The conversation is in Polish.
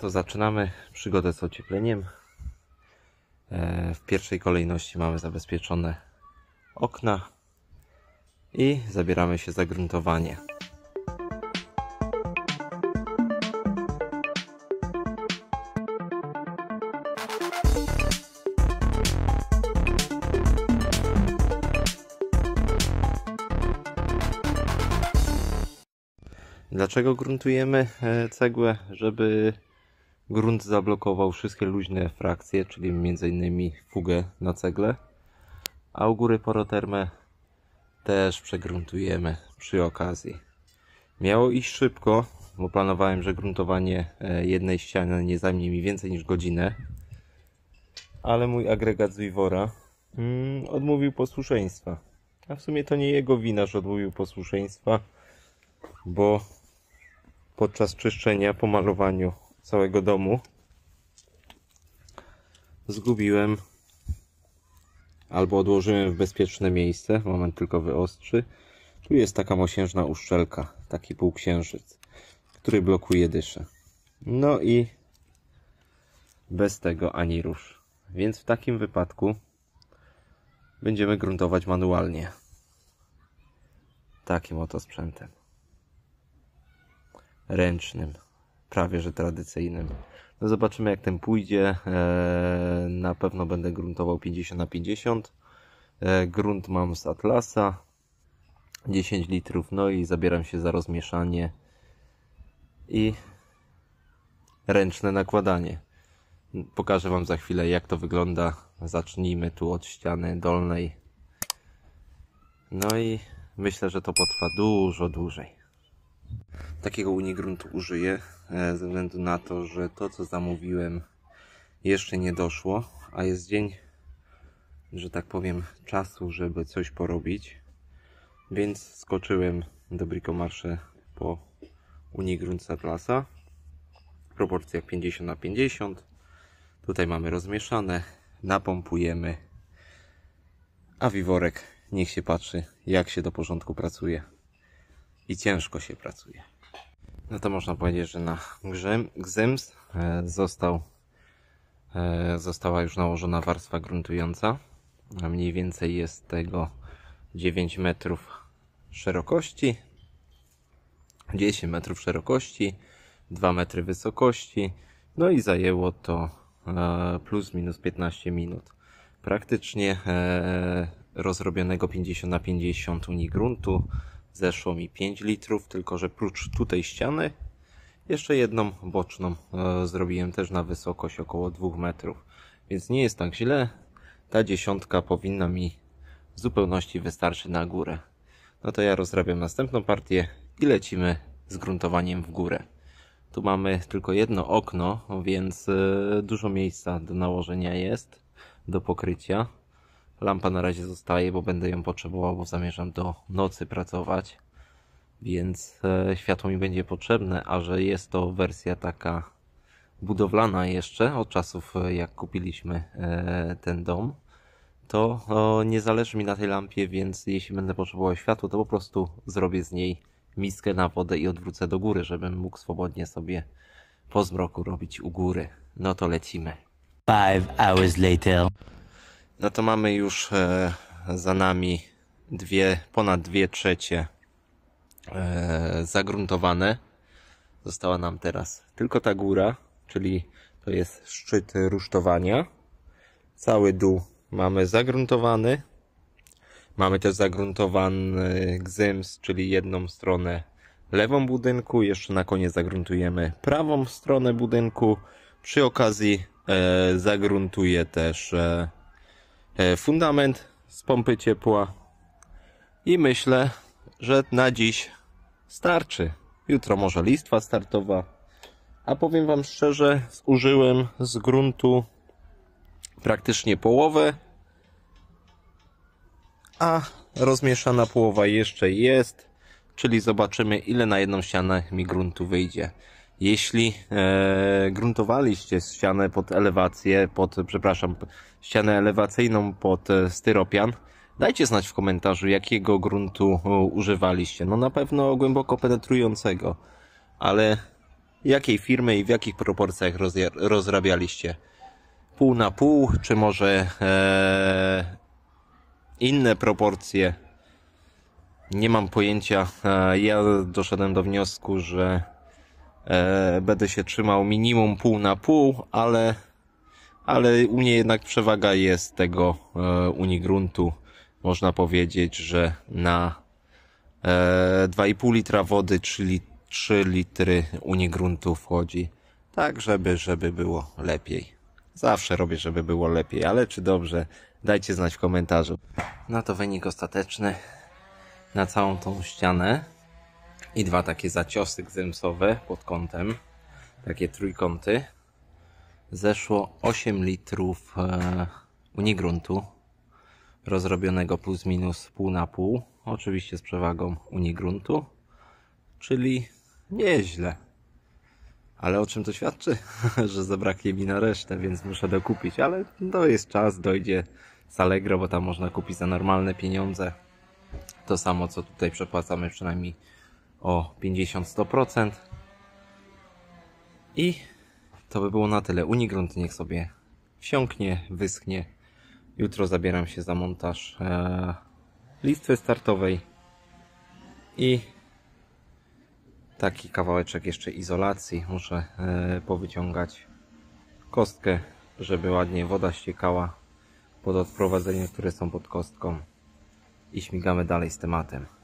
To zaczynamy przygodę z ociepleniem. E, w pierwszej kolejności mamy zabezpieczone okna i zabieramy się za gruntowanie. Dlaczego gruntujemy e, cegłę? Żeby Grunt zablokował wszystkie luźne frakcje, czyli m.in. fugę na cegle, a u góry porotermę też przegruntujemy przy okazji. Miało iść szybko, bo planowałem, że gruntowanie e, jednej ściany nie zajmie mi więcej niż godzinę, ale mój agregat z mm, odmówił posłuszeństwa. A w sumie to nie jego wina, że odmówił posłuszeństwa, bo podczas czyszczenia po malowaniu całego domu. Zgubiłem albo odłożyłem w bezpieczne miejsce, moment tylko wyostrzy. Tu jest taka mosiężna uszczelka, taki półksiężyc, który blokuje dyszę. No i bez tego ani rusz. Więc w takim wypadku będziemy gruntować manualnie. Takim oto sprzętem. Ręcznym prawie że tradycyjnym. No zobaczymy jak ten pójdzie. E, na pewno będę gruntował 50 na 50. E, grunt mam z Atlasa. 10 litrów, no i zabieram się za rozmieszanie i ręczne nakładanie. Pokażę Wam za chwilę jak to wygląda. Zacznijmy tu od ściany dolnej. No i myślę, że to potrwa dużo dłużej. Takiego unigruntu użyję e, ze względu na to, że to co zamówiłem jeszcze nie doszło, a jest dzień, że tak powiem, czasu, żeby coś porobić. Więc skoczyłem do Bricomarsze po unigrunt z Atlasa. Proporcja 50 na 50. Tutaj mamy rozmieszane, napompujemy, a wiworek niech się patrzy, jak się do porządku pracuje i ciężko się pracuje. No to można powiedzieć, że na grzym, gzyms e, został, e, została już nałożona warstwa gruntująca. A mniej więcej jest tego 9 metrów szerokości, 10 metrów szerokości, 2 metry wysokości. No i zajęło to e, plus minus 15 minut. Praktycznie rozrobionego 50 na 50 uni gruntu zeszło mi 5 litrów, tylko że prócz tutaj ściany jeszcze jedną boczną e, zrobiłem też na wysokość około 2 metrów, więc nie jest tak źle. Ta dziesiątka powinna mi w zupełności wystarczy na górę. No to ja rozrabiam następną partię i lecimy z gruntowaniem w górę. Tu mamy tylko jedno okno, więc e, dużo miejsca do nałożenia jest, do pokrycia. Lampa na razie zostaje, bo będę ją potrzebował, bo zamierzam do nocy pracować. Więc e, światło mi będzie potrzebne, a że jest to wersja taka budowlana jeszcze od czasów e, jak kupiliśmy e, ten dom, to nie zależy mi na tej lampie, więc jeśli będę potrzebował światła, to po prostu zrobię z niej miskę na wodę i odwrócę do góry, żebym mógł swobodnie sobie po zmroku robić u góry. No to lecimy. 5 hours later. No to mamy już e, za nami dwie, ponad dwie trzecie e, zagruntowane. Została nam teraz tylko ta góra, czyli to jest szczyt rusztowania. Cały dół mamy zagruntowany. Mamy też zagruntowany gzyms, czyli jedną stronę lewą budynku. Jeszcze na koniec zagruntujemy prawą stronę budynku. Przy okazji e, zagruntuję też e, E, fundament z pompy ciepła. I myślę, że na dziś starczy. Jutro może listwa startowa. A powiem Wam szczerze, zużyłem z gruntu praktycznie połowę. A rozmieszana połowa jeszcze jest. Czyli zobaczymy ile na jedną ścianę mi gruntu wyjdzie jeśli e, gruntowaliście ścianę pod elewację, pod, przepraszam, ścianę elewacyjną pod e, styropian, dajcie znać w komentarzu, jakiego gruntu e, używaliście. No na pewno głęboko penetrującego, ale jakiej firmy i w jakich proporcjach rozrabialiście? Pół na pół, czy może e, inne proporcje? Nie mam pojęcia. E, ja doszedłem do wniosku, że e, będę się trzymał minimum pół na pół, ale, ale u mnie jednak przewaga jest tego e, unigruntu. Można powiedzieć, że na e, 2,5 litra wody, czyli 3 litry unigruntu wchodzi. Tak, żeby, żeby było lepiej. Zawsze robię, żeby było lepiej, ale czy dobrze? Dajcie znać w komentarzu. No to wynik ostateczny na całą tą ścianę i dwa takie zaciosy gzymsowe pod kątem, takie trójkąty. Zeszło 8 litrów e, unigruntu rozrobionego plus minus pół na pół, oczywiście z przewagą unigruntu, czyli nieźle. Ale o czym to świadczy? że zabraknie mi na resztę, więc muszę dokupić, ale to jest czas, dojdzie z Allegro, bo tam można kupić za normalne pieniądze. To samo, co tutaj przepłacamy przynajmniej o 50-100% i to by było na tyle. Unigrunt niech sobie wsiąknie, wyschnie. Jutro zabieram się za montaż e, listwy startowej i taki kawałeczek jeszcze izolacji. Muszę e, powyciągać kostkę, żeby ładnie woda ściekała pod odprowadzenia, które są pod kostką i śmigamy dalej z tematem.